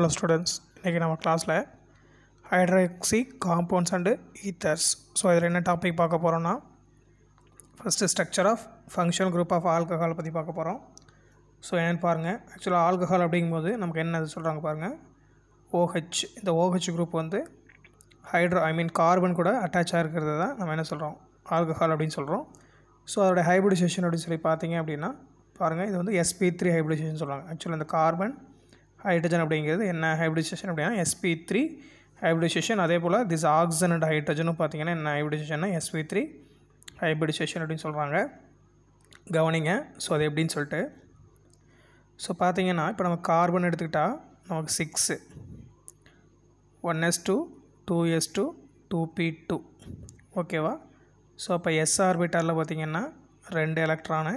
Hello students இன்றைக்கி நம்ம கிளாஸில் hydroxy compounds and ethers so இதில் என்ன டாபிக் பார்க்க போகிறோன்னா first structure of functional group of alcohol பற்றி பார்க்க போகிறோம் ஸோ என்னென்னு பாருங்கள் ஆக்சுவலாக ஆல்கஹால் அப்படிங்கும்போது நமக்கு என்ன சொல்கிறாங்க பாருங்கள் ஓஹெச் இந்த ஓஹெச் குரூப் வந்து ஹைட்ரோ ஐ மீன் கார்பன் கூட அட்டாச் ஆகிருக்கிறது தான் நம்ம என்ன சொல்கிறோம் ஆல்கஹால் அப்படின்னு சொல்கிறோம் ஸோ அதோடய ஹைப்ரிடைசேஷன் அப்படின்னு சொல்லி பார்த்தீங்க அப்படின்னா பாருங்கள் இது வந்து எஸ்பி த்ரீ ஹைப்ரிடைசேஷன் சொல்கிறாங்க ஆக்சுவலாக இந்த கார்பன் ஹைட்ரஜன் அப்படிங்கிறது என்ன ஹைப்ரிடைசேஷன் அப்படின்னா எஸ்பி த்ரீ ஹைப்ரிடைசேஷன் அதே போல் திஸ் ஆக்சிஜன் அண்ட் ஹைட்ரஜனும் பார்த்திங்கன்னா என்ன ஹைப்ரிடைசேஷன்னா எஸ்பி த்ரீ ஹைப்ரிடைசேஷன் அப்படின்னு சொல்கிறாங்க கவனிங்க ஸோ அது எப்படின்னு சொல்லிட்டு ஸோ பார்த்திங்கன்னா இப்போ நம்ம கார்பன் எடுத்துக்கிட்டால் நமக்கு six one S two two S two two P two ஓகேவா ஸோ அப்போ எஸ் ஆர்பிட்டாரில் பார்த்திங்கன்னா ரெண்டு எலக்ட்ரானு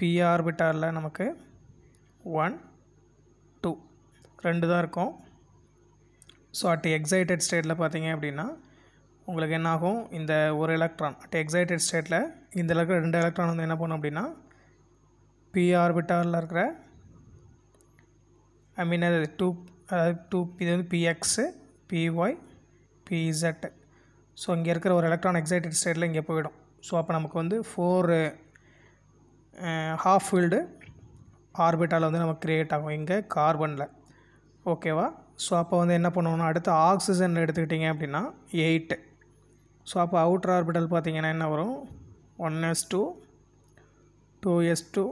பி ஆர்பிட்டாரில் நமக்கு ஒன் ரெண்டு தான் இருக்கும் ஸோ அட் எக்ஸைட்டட் ஸ்டேட்டில் பார்த்தீங்க அப்படின்னா உங்களுக்கு என்னாகும் இந்த ஒரு எலக்ட்ரான் அட் எக்ஸைட்டட் ஸ்டேட்டில் இந்த இருக்கிற ரெண்டு எலக்ட்ரான் வந்து என்ன பண்ணும் அப்படின்னா பி ஆர்பிட்டாரில் இருக்கிற ஐ மீன் அது டூ அதாவது டூ இது வந்து பிஎக்ஸு பிஒய் பிஇசட் ஸோ இங்கே இருக்கிற ஒரு எலக்ட்ரான் எக்ஸைட்டட் ஸ்டேட்டில் இங்கே போயிடும் ஸோ அப்போ நமக்கு வந்து ஃபோர் ஹாஃப் ஃபீல்டு ஆர்பிட்டால் வந்து நமக்கு க்ரியேட் ஆகும் இங்கே கார்பனில் ஓகேவா ஸோ அப்போ வந்து என்ன பண்ணுவோம்னா அடுத்து ஆக்சிஜன் எடுத்துக்கிட்டிங்க அப்படின்னா எயிட்டு ஸோ அப்போ அவுட்டர் ஆர்பிட்டல் பார்த்திங்கன்னா என்ன வரும் one S two two S two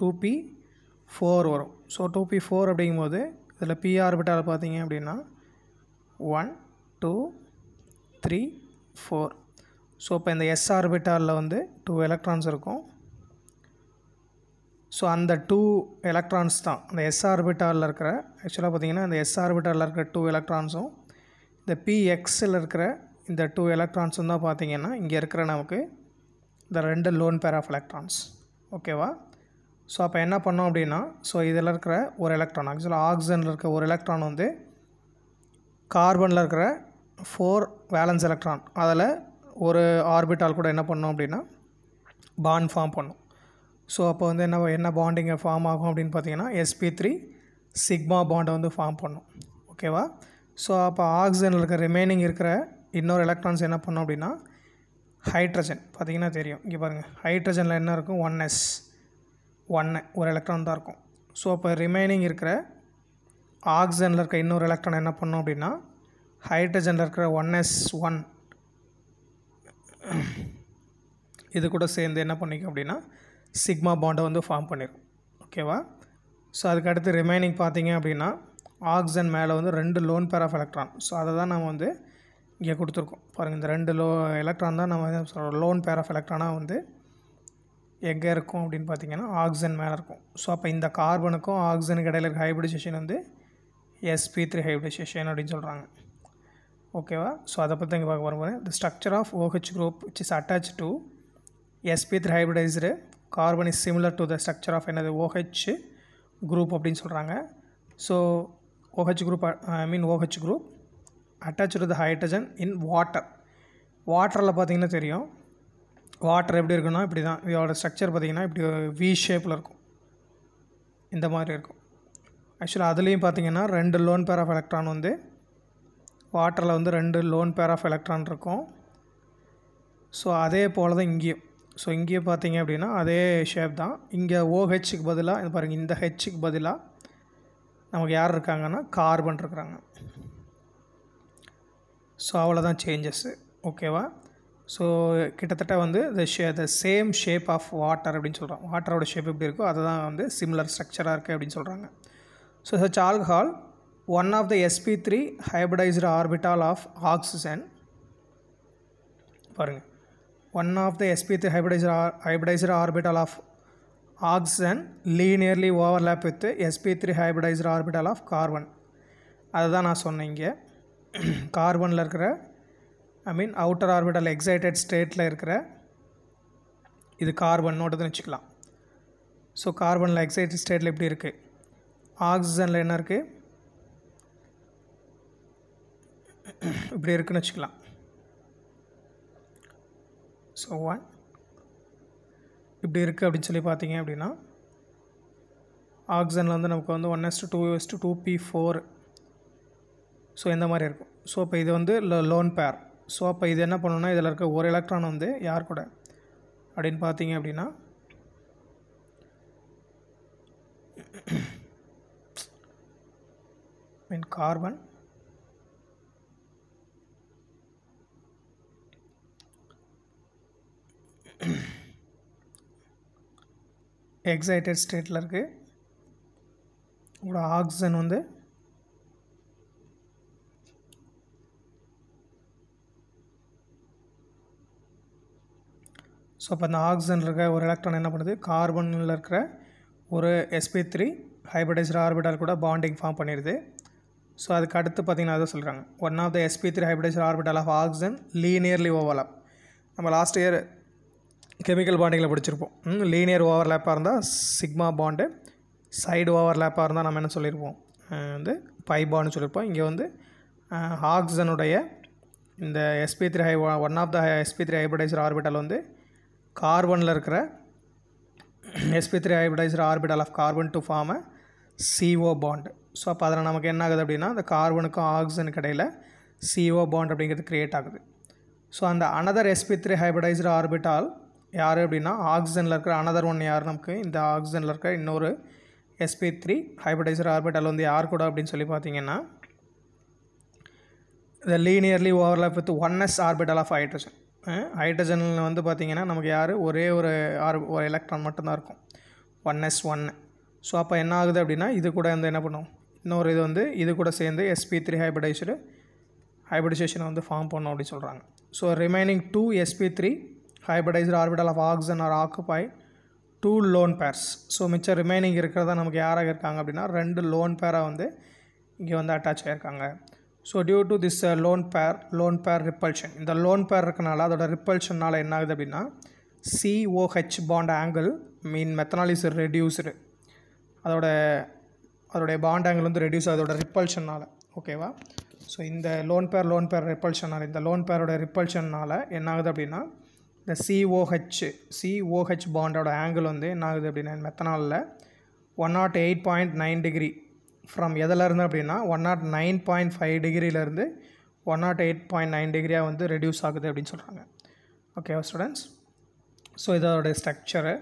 two P four வரும் ஸோ டூ பி ஃபோர் அப்படிங்கும்போது இதில் பி ஆர்பிட்டால் பார்த்தீங்க அப்படின்னா one two three four so இப்போ இந்த எஸ் ஆர்பிட்டாலில் வந்து டூ எலக்ட்ரான்ஸ் இருக்கும் ஸோ அந்த டூ எலக்ட்ரான்ஸ் தான் அந்த எஸ் ஆர்பிட்டாரில் இருக்கிற ஆக்சுவலாக பார்த்திங்கன்னா அந்த எஸ் ஆர்பிட்டாரில் இருக்கிற டூ எலக்ட்ரான்ஸும் இந்த பிஎக்ஸில் இருக்கிற இந்த டூ எலக்ட்ரான்ஸும் தான் பார்த்திங்கன்னா இங்கே இருக்கிற நமக்கு இந்த ரெண்டு லோன் பேர் ஆஃப் எலக்ட்ரான்ஸ் ஓகேவா ஸோ அப்போ என்ன பண்ணோம் அப்படின்னா ஸோ இதில் இருக்கிற ஒரு எலக்ட்ரான் ஆக்சுவலாக ஆக்சிஜனில் இருக்கிற ஒரு எலக்ட்ரான் வந்து கார்பனில் இருக்கிற ஃபோர் வேலன்ஸ் எலக்ட்ரான் அதில் ஒரு ஆர்பிட்டால் கூட என்ன பண்ணோம் அப்படின்னா பான் ஃபார்ம் பண்ணும் ஸோ அப்போ வந்து என்ன என்ன பாண்டிங்கை ஃபார்ம் ஆகும் அப்படின்னு பார்த்தீங்கன்னா எஸ்பி த்ரீ சிக்மா பாண்டை வந்து ஃபார்ம் பண்ணும் ஓகேவா ஸோ அப்போ ஆக்சிஜனில் இருக்கிற ரிமைனிங் இருக்கிற இன்னொரு எலக்ட்ரான்ஸ் என்ன பண்ணும் அப்படின்னா ஹைட்ரஜன் பார்த்திங்கன்னா தெரியும் இங்கே பாருங்கள் ஹைட்ரஜனில் என்ன இருக்கும் ஒன் எஸ் ஒன்று ஒரு எலக்ட்ரான் தான் இருக்கும் ஸோ அப்போ ரிமைனிங் இருக்கிற ஆக்சிஜனில் இருக்கிற இன்னொரு எலக்ட்ரான் என்ன பண்ணும் அப்படின்னா ஹைட்ரஜனில் இருக்கிற ஒன் எஸ் ஒன் இது கூட சேர்ந்து என்ன பண்ணிக்கும் அப்படின்னா சிக்மா பாண்டை வந்து ஃபார்ம் பண்ணிடும் ஓகேவா ஸோ அதுக்கடுத்து ரிமைனிங் பார்த்தீங்க அப்படின்னா ஆக்சன் மேலே வந்து ரெண்டு lone pair of electron so அதை தான் நம்ம வந்து இங்கே கொடுத்துருக்கோம் பாருங்கள் இந்த ரெண்டு லோ எலக்ட்ரான் தான் நம்ம சொல்கிறோம் லோன் பேர் ஆஃப் எலக்ட்ரானாக வந்து எங்கே இருக்கும் அப்படின்னு பார்த்தீங்கன்னா ஆக்சன் மேலே இருக்கும் ஸோ அப்போ இந்த கார்பனுக்கும் ஆக்சனுக்கு இடையில இருக்க ஹைப்ரிடைசேஷன் வந்து எஸ்பி த்ரீ ஹைப்ரிடைசேஷன் அப்படின்னு சொல்கிறாங்க ஓகேவா ஸோ அதை பற்றி இங்கே பார்க்க வரும்போது the structure of OH group which is attach to sp three hybridised carbon is similar to the structure of எனது ஓஹெச் குரூப் அப்படின்னு சொல்கிறாங்க so OH group I mean OH group attach to the hydrogen in water வாட்டரில் பார்த்தீங்கன்னா தெரியும் water எப்படி இருக்குன்னா இப்படி தான் இதோட ஸ்ட்ரக்சர் பார்த்திங்கன்னா இப்படி வி ஷேப்பில் இருக்கும் இந்த மாதிரி இருக்கும் ஆக்சுவலாக அதுலேயும் பார்த்தீங்கன்னா ரெண்டு லோன் பேர் ஆஃப் எலக்ட்ரான் வந்து வாட்டரில் வந்து ரெண்டு லோன் பேர் ஆஃப் எலக்ட்ரான் இருக்கும் ஸோ அதே போல் தான் இங்கேயும் ஸோ இங்கேயே பார்த்தீங்க அப்படின்னா அதே ஷேப் தான் இங்கே ஓஹெச்சுக்கு பதிலாக இந்த பாருங்கள் இந்த ஹெச்சுக்கு பதிலாக நமக்கு யார் இருக்காங்கன்னா கார்பன் இருக்கிறாங்க ஸோ அவ்வளோதான் சேஞ்சஸ்ஸு ஓகேவா ஸோ கிட்டத்தட்ட வந்து த ஷே the same shape of water அப்படின்னு சொல்கிறோம் வாட்டரோட ஷேப் எப்படி இருக்கோ அதை தான் வந்து சிம்லர் ஸ்ட்ரக்சராக இருக்குது அப்படின்னு சொல்கிறாங்க so such alcohol one of the sp three hybridised orbital of oxygen பாருங்கள் one of the sp three sp3 hybridizer, hybridizer orbital of oxygen linearly overlap with sp3 hybridizer orbital of carbon அதை தான் நான் சொன்னேன் இங்கே கார்பனில் இருக்கிற I mean outer orbital excited ஸ்டேட்டில் இருக்கிற இது கார்பன் நோட்டதுன்னு வச்சுக்கலாம் ஸோ கார்பனில் எக்ஸைட்டட் ஸ்டேட்டில் எப்படி இருக்குது ஆக்சிஜனில் என்ன இருக்குது இப்படி இருக்குன்னு வச்சுக்கலாம் ஸோ ஒன் இப்படி இருக்குது அப்படின்னு சொல்லி பார்த்தீங்க அப்படின்னா ஆக்சனில் வந்து நமக்கு வந்து one S two two S two two P four so இந்த மாதிரி இருக்கும் ஸோ இப்போ இது வந்து லோன் பேர் ஸோ அப்போ இது என்ன பண்ணணும்னா இதில் இருக்க ஒரு எலக்ட்ரான் வந்து யார் கூட அப்படின்னு பார்த்தீங்க அப்படின்னா மீன் கார்பன் எக்ஸைட்டட் ஸ்டேட்டில் இருக்குது உங்களோட ஆக்சிஜன் வந்து ஸோ அப்போ அந்த ஆக்சிஜன் இருக்க ஒரு எலக்ட்ரான் என்ன பண்ணுது கார்பனில் இருக்கிற ஒரு எஸ்பி த்ரீ ஹைப்ரடைஸ்டர் ஆர்பிட்டால் கூட பாண்டிங் ஃபார்ம் பண்ணிடுது ஸோ அதுக்கு அடுத்து பார்த்திங்கன்னா அதை சொல்கிறாங்க one of the sp three hybridiser orbital of oxygen linearly overlap நம்ம லாஸ்ட் இயர் கெமிக்கல் பாண்டிங்கில் படிச்சிருப்போம் லீனியர் ஓவர்லேப்பாக இருந்தால் சிக்மா பாண்டு சைடு ஓவர்லேப்பாக இருந்தால் நம்ம என்ன சொல்லியிருப்போம் வந்து பை பாண்டு சொல்லியிருப்போம் இங்கே வந்து ஆக்சனுடைய இந்த எஸ்பி த்ரீ ஹை one of the sp three hybridiser orbital வந்து கார்பனில் இருக்கிற sp three hybridiser orbital of carbon to form CO bond so அப்போ அதில் நமக்கு என்ன ஆகுது அப்படின்னா அந்த கார்பனுக்கும் ஆக்சிஜனுக்கு இடையில் சிஓ பாண்ட் அப்படிங்கிறது க்ரியேட் ஆகுது ஸோ அந்த another sp three hybridiser orbital யார் அப்படின்னா ஆக்சிஜனில் இருக்கிற அனதர் ஒன் யார் நமக்கு இந்த ஆக்சிஜனில் இருக்கிற இன்னொரு எஸ்பி த்ரீ ஹைப்ரடைசர் ஆர்பிட்டல் வந்து யார் கூட அப்படின்னு சொல்லி பார்த்தீங்கன்னா இந்த linearly overlap with one s orbital of hydrogen ஹைட்ரஜனில் வந்து பார்த்திங்கன்னா நமக்கு யார் ஒரே ஒரு ஆர் ஒரு எலக்ட்ரான் மட்டும்தான் இருக்கும் ஒன் எஸ் ஒன் ஸோ அப்போ என்ன ஆகுது அப்படின்னா இது கூட வந்து என்ன பண்ணும் இன்னொரு இது வந்து இது கூட சேர்ந்து எஸ்பி த்ரீ ஹைப்ரடைஸ்டு ஹைப்ரிடைசேஷனை வந்து ஃபார்ம் பண்ணும் அப்படின்னு சொல்கிறாங்க so remaining two sp three hybridised orbital of oxygen are occupy two lone pairs so மிச்சம் ரிமைனிங் இருக்கிறதா நமக்கு யாராக இருக்காங்க அப்படின்னா ரெண்டு லோன் பேராக வந்து இங்கே வந்து அட்டாச் ஆகியிருக்காங்க so due to this lone pair lone pair repulsion இந்த லோன் பேர் இருக்கனால அதோட ரிப்பல்ஷனால் என்ன ஆகுது அப்படின்னா COH bond angle mean methanol is reduced அதோட அதோடைய பாண்ட் ஆங்கிள் வந்து ரெடியூஸ் அதோட ரிப்பல்ஷனால் ஓகேவா ஸோ இந்த லோன் பேர் லோன் பேர் ரிப்பல்ஷனால் இந்த லோன் பேரோட ரிப்பல்ஷனால் என்ன ஆகுது அப்படின்னா இந்த சிஓஹெச் சிஓஹெச் பாண்டோட ஆங்கிள் வந்து என்ன ஆகுது அப்படின்னா மெத்தனாலில் one nought eight point nine degree from எதிலேருந்து அப்படின்னா one nought nine point five டிகிரியிலேருந்து one nought eight point nine டிகிரியாக வந்து ரெடியூஸ் ஆகுது அப்படின்னு சொல்கிறாங்க ஓகேவா ஸ்டூடெண்ட்ஸ் ஸோ இதோடைய ஸ்ட்ரக்சரு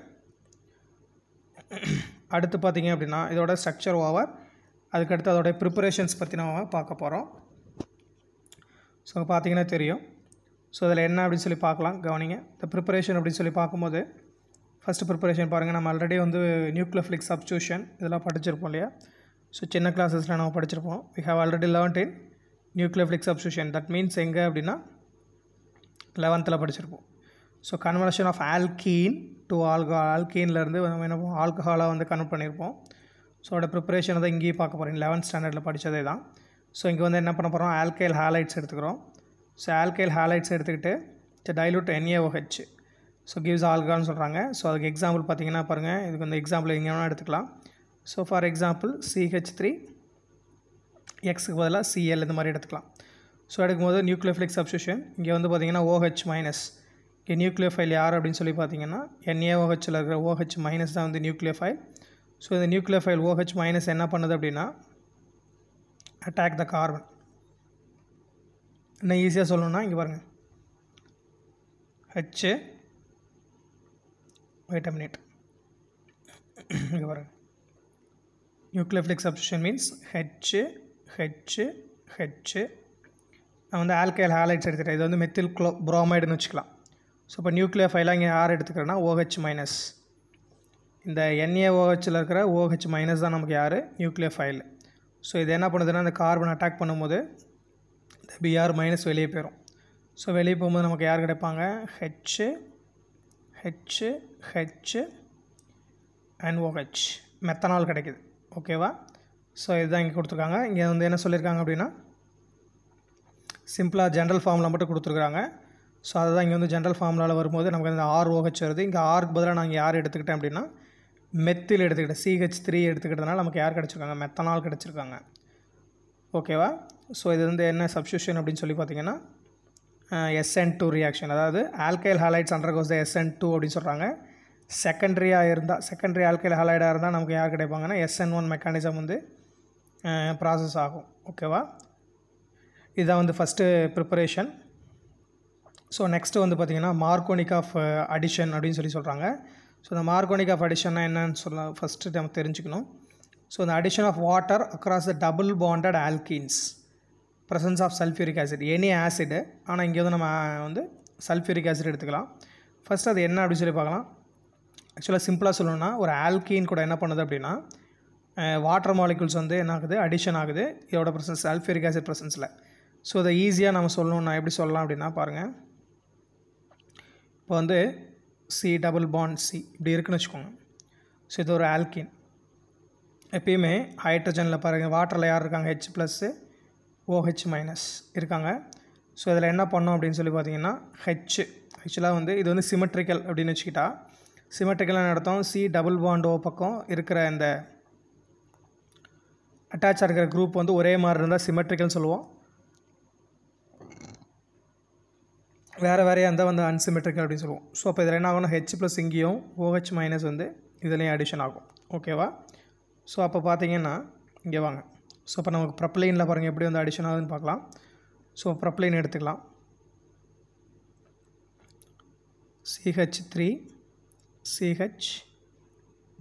அடுத்து பார்த்திங்க அப்படின்னா இதோட ஸ்ட்ரக்சர் ஓவர் அதுக்கடுத்து அதோடைய ப்ரிப்பரேஷன்ஸ் பற்றி நம்ம பார்க்க போகிறோம் ஸோ பார்த்திங்கன்னா தெரியும் ஸோ அதில் என்ன அப்படின்னு சொல்லி பார்க்கலாம் கவனிங்க இந்த ப்ரிப்பரேஷன் அப்படின்னு சொல்லி பார்க்கும்போது ஃபஸ்ட்டு ப்ரிப்பரேஷன் பாருங்கள் நம்ம ஆல்ரெடி வந்து நியூக்ளியோஃபிளிக் சப்ஸ்டியூஷன் இதெல்லாம் படிச்சிருப்போம் இல்லையா ஸோ சின்ன கிளாஸஸில் நம்ம படிச்சிருப்போம் we have already learnt in nucleophilic substitution that means எங்கே அப்படின்னா லெவன்த்தில் படிச்சிருப்போம் so conversion of alkene to ஆல்கோ ஆல்கீன்லேருந்து நம்ம என்ன ஆல்கஹாலாக வந்து கன்வெர்ட் பண்ணியிருப்போம் ஸோ அதோட ப்ரிப்பரேஷனை தான் இங்கேயும் பார்க்க போகிறேன் லெவன்த் ஸ்டாண்டர்டில் படித்ததே தான் ஸோ இங்கே வந்து என்ன பண்ண போகிறோம் ஆல்கைல் ஹாலைட்ஸ் எடுத்துக்கிறோம் ஸோ ஆல்கைல் ஹாலைட்ஸ் எடுத்துக்கிட்டு so dilute NaOH so gives ஆல்கான்னு சொல்கிறாங்க ஸோ அதுக்கு எக்ஸாம்பிள் பார்த்தீங்கன்னா பாருங்கள் இதுக்கு வந்து எக்ஸாம்பிள் எங்கே வேணால் எடுத்துக்கலாம் so for example CH three எக்ஸுக்கு பதிலாக சிஎல் இந்த மாதிரி எடுத்துக்கலாம் ஸோ எடுக்கும்போது நியூக்ளியோஃபிலிக் சப்ஸ்டியூஷன் இங்கே வந்து பார்த்தீங்கன்னா ஓஹெச் மைனஸ் இங்கே நியூக்ளியோஃபைல் யார் அப்படின்னு சொல்லி பார்த்தீங்கன்னா என்ஏஓஹெச்சில் இருக்கிற ஓஹெச் மைனஸ் தான் வந்து நியூக்ளியோஃபைல் ஸோ இந்த நியூக்ளியோஃபைல் ஓஹெச் மைனஸ் என்ன பண்ணுது அப்படின்னா அட்டாக் த கார்பன் இன்னும் ஈஸியாக சொல்லணும்னா இங்கே பாருங்கள் ஹச்சு வைட்டமினேட் இங்கே பாருங்கள் nucleophilic substitution means H H H நான் வந்து ஆல்கைல் ஹாலைட்ஸ் எடுத்துக்கிறேன் இது வந்து மெத்தில் குளோ ப்ரோமைடுன்னு வச்சுக்கலாம் ஸோ இப்போ நியூக்ளியோ ஃபைலாக இங்கே ஆர் எடுத்துக்கிறேன்னா ஓஹெச் மைனஸ் இந்த என்ஏ ஓஹெச்சில் இருக்கிற ஓஹெச் மைனஸ் தான் நமக்கு யார் நியூக்ளியோ ஃபைல் ஸோ இது என்ன பண்ணுதுன்னா இந்த கார்பன் அட்டாக் பண்ணும்போது இந்த பிஆர் மைனஸ் வெளியே போயிடும் ஸோ வெளியே போகும்போது நமக்கு யார் கிடைப்பாங்க H H H and OH methanol கிடைக்குது ஓகேவா ஸோ இதுதான் இங்கே கொடுத்துருக்காங்க இங்கே வந்து என்ன சொல்லியிருக்காங்க அப்படின்னா சிம்பிளாக ஜென்ரல் ஃபார்மில் மட்டும் கொடுத்துருக்குறாங்க ஸோ அதுதான் இங்கே வந்து ஜென்ரல் ஃபார்முலாவில் வரும்போது நமக்கு இந்த ஆர் ஓஹெச் வருது இங்கே ஆருக்கு பதிலாக நாங்கள் யார் எடுத்துக்கிட்டேன் அப்படின்னா மெத்தில் எடுத்துக்கிட்டேன் சிஹெச் த்ரீ எடுத்துக்கிட்டதுனால நமக்கு யார் கிடச்சிருக்காங்க மெத்தனால் கிடச்சிருக்காங்க ஓகேவா ஸோ இது வந்து என்ன சப்ஸ்டியூஷன் அப்படின்னு சொல்லி பார்த்தீங்கன்னா எஸ்என் டூ ரியாக்ஷன் அதாவது alkyl halides undergoes the SN two அப்படின்னு சொல்கிறாங்க செகண்ட்ரியாக இருந்தால் செகண்ட்ரி ஆல்கைல் ஹாலைடாக இருந்தால் நமக்கு யார் கிடைப்பாங்கன்னா எஸ்என் ஒன் மெக்கானிசம் வந்து ப்ராசஸ் ஆகும் ஓகேவா இதுதான் வந்து ஃபஸ்ட்டு ப்ரிப்பரேஷன் ஸோ நெக்ஸ்ட்டு வந்து பார்த்திங்கன்னா மார்கோனிக் ஆஃப் அடிஷன் அப்படின்னு சொல்லி சொல்கிறாங்க ஸோ இந்த மார்கோனிக் ஆஃப் அடிஷன்னா என்னன்னு சொல்ல ஃபஸ்ட்டு நம்ம தெரிஞ்சுக்கணும் so the addition of water across the double bonded alkenes. Presence of sulphuric acid any acid ஆனால் இங்கே வந்து நம்ம வந்து சல்ஃபியூரிக் ஆசிட் எடுத்துக்கலாம் ஃபஸ்ட் அது என்ன அப்படின்னு சொல்லி பார்க்கலாம் ஆக்சுவலாக சிம்பிளாக சொல்லணும்னா ஒரு ஆல்கீன் கூட என்ன பண்ணுது அப்படின்னா வாட்டர் மாலிகுல்ஸ் வந்து என்ன ஆகுது அடிஷன் ஆகுது இதோட ப்ரெசன்ஸ் சல்ஃபியூரிக் ஆசிட் ப்ரெசன்ஸில் ஸோ அதை ஈஸியாக நம்ம சொல்லணும்னா எப்படி சொல்லலாம் அப்படின்னா பாருங்கள் இப்போ வந்து சி டபுள் பாண்ட் சி இப்படி இருக்குன்னு வச்சுக்கோங்க ஸோ இது ஒரு ஆல்கின் எப்பயுமே ஹைட்ரஜனில் பாருங்கள் வாட்டரில் யார் இருக்காங்க ஹெச் ப்ளஸ்ஸு ஓஹெச் மைனஸ் இருக்காங்க ஸோ இதில் என்ன பண்ணோம் அப்படின்னு சொல்லி பார்த்தீங்கன்னா ஹெச் ஆக்சுவலாக வந்து இது வந்து சிமெட்ரிக்கல் அப்படின்னு வச்சுக்கிட்டா சிமெட்ரிக்கலாக நடத்தும் சி டபுள் ஓ பக்கம் இருக்கிற இந்த அட்டாச்சாக இருக்கிற குரூப் வந்து ஒரே மாதிரி இருந்தால் சிமெட்ரிக்கல்னு சொல்லுவோம் வேறு வேறையாக இருந்தால் வந்து அன்சிமெட்ரிக்கல் அப்படின்னு சொல்லுவோம் ஸோ அப்போ இதில் என்ன ஆகும்னா ஹெச் ப்ளஸ் இங்கேயும் ஓஹெச் மைனஸ் வந்து இதுலேயும் அடிஷன் ஆகும் ஓகேவா ஸோ அப்போ பார்த்தீங்கன்னா இங்கே வாங்க ஸோ அப்போ நமக்கு ப்ரப்ளைனில் பாருங்கள் எப்படி வந்து அடிஷன் ஆகுதுன்னு பார்க்கலாம் ஸோ ப்ரப்ளைன் எடுத்துக்கலாம் CH three CH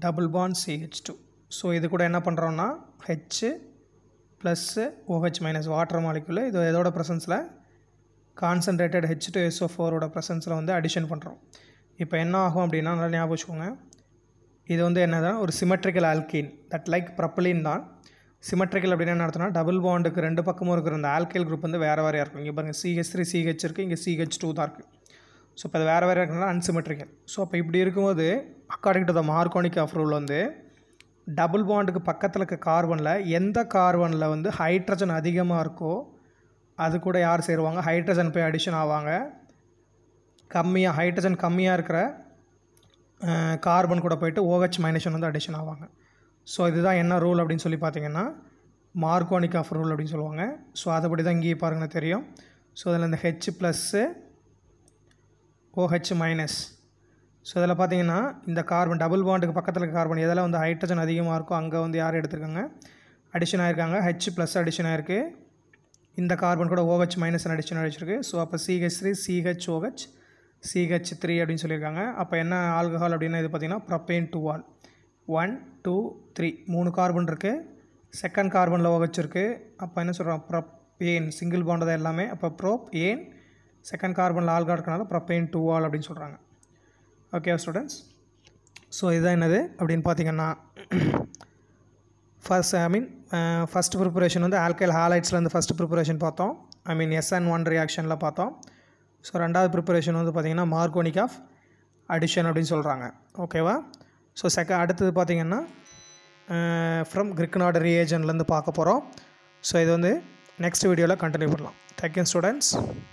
double bond CH two so இது கூட என்ன பண்ணுறோன்னா H plus OH minus water மாலிக்குள்ள இது எதோட ப்ரெசன்ஸில் கான்சன்ட்ரேட்டட் ஹெச் டு எஸ்ஓ ஃபோரோட ப்ரெசன்ஸில் வந்து அடிஷன் பண்ணுறோம் இப்போ என்ன ஆகும் அப்படின்னா நல்லா ஞாபகம் வச்சுக்கோங்க இது வந்து என்னதுன்னா ஒரு symmetrical alkene that like propylene தான் சிமெட்ரிக்கல் அப்படின்னு என்ன அர்த்தம்னா டபுள் பாண்டுக்கு ரெண்டு பக்கமும் இருக்கிற அந்த ஆல்கைல் குரூப் வந்து வேறு வேறையாக இருக்கும் இங்கே பாருங்கள் சிஹெச் த்ரீ சிஹெச் இருக்குது இங்கே சிஹெச் டூ தான் இருக்குது ஸோ இப்போ அது வேறு வேறு இருக்குன்னா அன்சிமெட்ரிக்கல் ஸோ அப்போ இப்படி இருக்கும்போது according to the Markovnikov of rule வந்து டபுள் பாண்டுக்கு பக்கத்தில் இருக்க கார்பனில் எந்த கார்பனில் வந்து ஹைட்ரஜன் அதிகமாக இருக்கோ அது கூட யார் சேருவாங்க ஹைட்ரஜன் போய் அடிஷன் ஆவாங்க கம்மியாக ஹைட்ரஜன் கம்மியாக இருக்கிற கார்பன் கூட போயிட்டு ஓஹெச் மைனஸ் ஒன் வந்து அடிஷன் ஆவாங்க ஸோ இதுதான் என்ன ரூல் அப்படின்னு சொல்லி பார்த்தீங்கன்னா மார்கோனிக் ஆஃப் ரூல் அப்படின்னு சொல்லுவாங்க ஸோ அதைப்படி தான் இங்கேயே பாருங்கன்னா தெரியும் ஸோ அதில் இந்த H plus OH minus so இதில் பார்த்தீங்கன்னா இந்த கார்பன் டபுள் பாண்டுக்கு பக்கத்தில் இருக்க கார்பன் எதில் வந்து ஹைட்ரஜன் அதிகமாக இருக்கோ அங்கே வந்து யார் எடுத்துருக்காங்க அடிஷன் ஆகிருக்காங்க ஹெச் ப்ளஸ் அடிஷன் ஆகிருக்கு இந்த கார்பன் கூட ஓஹெச் மைனஸ் அடிஷன் அடிச்சிருக்கு ஸோ அப்போ CH three CH OH CH three அப்படின்னு சொல்லியிருக்காங்க அப்போ என்ன ஆல்கஹால் அப்படின்னா இது பார்த்திங்கன்னா propane two ol one two three மூணு கார்பன் இருக்குது செகண்ட் கார்பனில் உகச்சிருக்கு அப்போ என்ன சொல்கிறோம் ப்ரப்பேன் சிங்கிள் பாண்டது எல்லாமே அப்போ ப்ரோப் ஏன் செகண்ட் கார்பனில் ஆல்கா இருக்கனால ப்ரப்பேன் டூ ஆல் அப்படின்னு சொல்கிறாங்க ஓகே ஸ்டூடெண்ட்ஸ் ஸோ இதுதான் என்னது அப்படின்னு பார்த்தீங்கன்னா first I mean first preparation வந்து ஆல்கைல் ஹாலைட்ஸில் வந்து ஃபஸ்ட் ப்ரிப்பரேஷன் பார்த்தோம் I mean SN one ரியாக்ஷனில் பார்த்தோம் ஸோ ரெண்டாவது ப்ரிப்பரேஷன் வந்து பார்த்திங்கன்னா மார்கோனிக் ஆஃப் அடிஷன் அப்படின்னு சொல்கிறாங்க ஓகேவா ஸோ செக அடுத்தது பார்த்திங்கன்னா ஃப்ரம் கிரிக்னாட் ரியேஜன்லேருந்து பார்க்க போகிறோம் ஸோ இது வந்து நெக்ஸ்ட் வீடியோவில் கண்டினியூ பண்ணலாம் தேங்க்யூ ஸ்டூடெண்ட்ஸ்